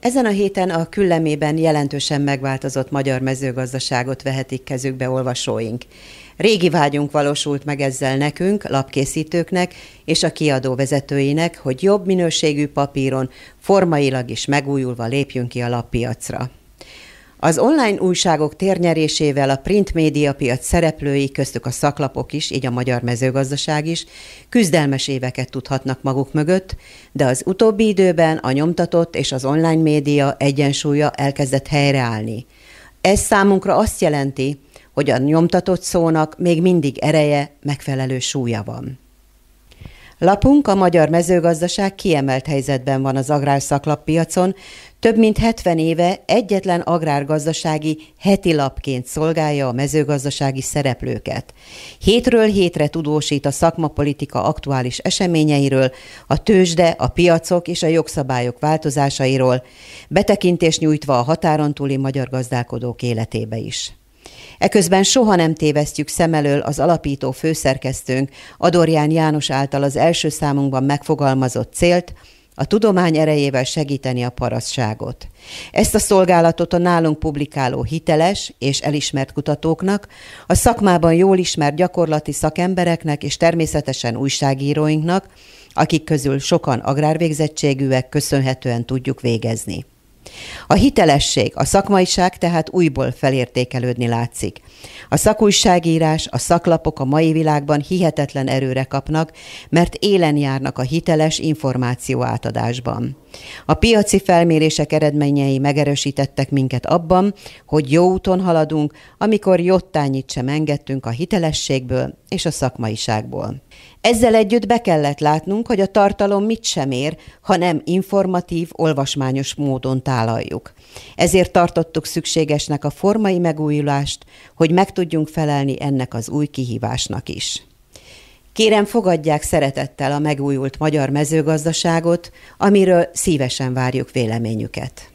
Ezen a héten a küllemében jelentősen megváltozott magyar mezőgazdaságot vehetik kezükbe olvasóink. Régi vágyunk valósult meg ezzel nekünk, lapkészítőknek és a kiadó vezetőinek, hogy jobb minőségű papíron, formailag is megújulva lépjünk ki a lappiacra. Az online újságok térnyerésével a print média piac szereplői, köztük a szaklapok is, így a magyar mezőgazdaság is, küzdelmes éveket tudhatnak maguk mögött, de az utóbbi időben a nyomtatott és az online média egyensúlya elkezdett helyreállni. Ez számunkra azt jelenti, hogy a nyomtatott szónak még mindig ereje, megfelelő súlya van. Lapunk a magyar mezőgazdaság kiemelt helyzetben van az piacon, több mint 70 éve egyetlen agrárgazdasági heti lapként szolgálja a mezőgazdasági szereplőket. Hétről hétre tudósít a szakmapolitika aktuális eseményeiről, a tőzsde, a piacok és a jogszabályok változásairól, betekintést nyújtva a határon túli magyar gazdálkodók életébe is. Eközben soha nem tévesztjük szem elől az alapító főszerkesztőnk Adorján János által az első számunkban megfogalmazott célt, a tudomány erejével segíteni a parasztságot. Ezt a szolgálatot a nálunk publikáló hiteles és elismert kutatóknak, a szakmában jól ismert gyakorlati szakembereknek és természetesen újságíróinknak, akik közül sokan agrárvégzettségűek, köszönhetően tudjuk végezni. A hitelesség, a szakmaiság tehát újból felértékelődni látszik. A szakújságírás, a szaklapok a mai világban hihetetlen erőre kapnak, mert élen járnak a hiteles információ átadásban. A piaci felmérések eredményei megerősítettek minket abban, hogy jó úton haladunk, amikor jottányit sem engedtünk a hitelességből és a szakmaiságból. Ezzel együtt be kellett látnunk, hogy a tartalom mit sem ér, ha nem informatív, olvasmányos módon tálaljuk. Ezért tartottuk szükségesnek a formai megújulást, hogy meg tudjunk felelni ennek az új kihívásnak is. Kérem, fogadják szeretettel a megújult magyar mezőgazdaságot, amiről szívesen várjuk véleményüket.